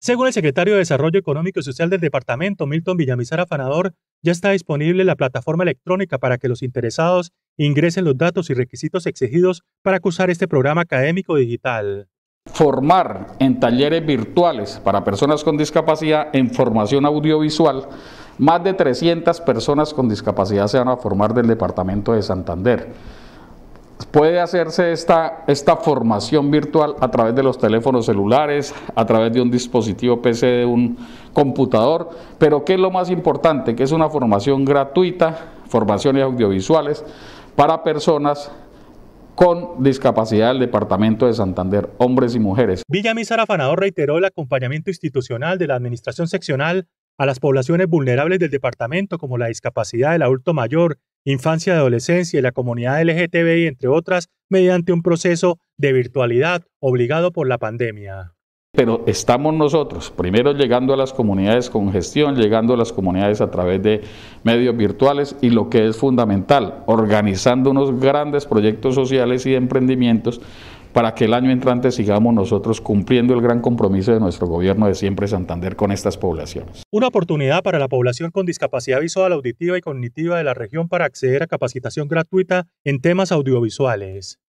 Según el secretario de Desarrollo Económico y Social del departamento, Milton Villamizar Afanador, ya está disponible la plataforma electrónica para que los interesados ingresen los datos y requisitos exigidos para acusar este programa académico digital. Formar en talleres virtuales para personas con discapacidad en formación audiovisual. Más de 300 personas con discapacidad se van a formar del Departamento de Santander puede hacerse esta, formación virtual a través de los teléfonos celulares, a través de un dispositivo PC, de un computador, pero ¿qué es lo más importante? Que es una formación gratuita, formaciones audiovisuales para personas con discapacidad del Departamento de Santander, hombres y mujeres. Villamizar Sarafanador reiteró el acompañamiento institucional de la Administración Seccional a las poblaciones vulnerables del departamento como la discapacidad del adulto mayor infancia adolescencia y la comunidad LGTBI, entre otras, mediante un proceso de virtualidad obligado por la pandemia. Pero estamos nosotros, primero llegando a las comunidades con gestión, llegando a las comunidades a través de medios virtuales y lo que es fundamental, organizando unos grandes proyectos sociales y emprendimientos para que el año entrante sigamos nosotros cumpliendo el gran compromiso de nuestro gobierno de siempre Santander con estas poblaciones. Una oportunidad para la población con discapacidad visual, auditiva y cognitiva de la región para acceder a capacitación gratuita en temas audiovisuales.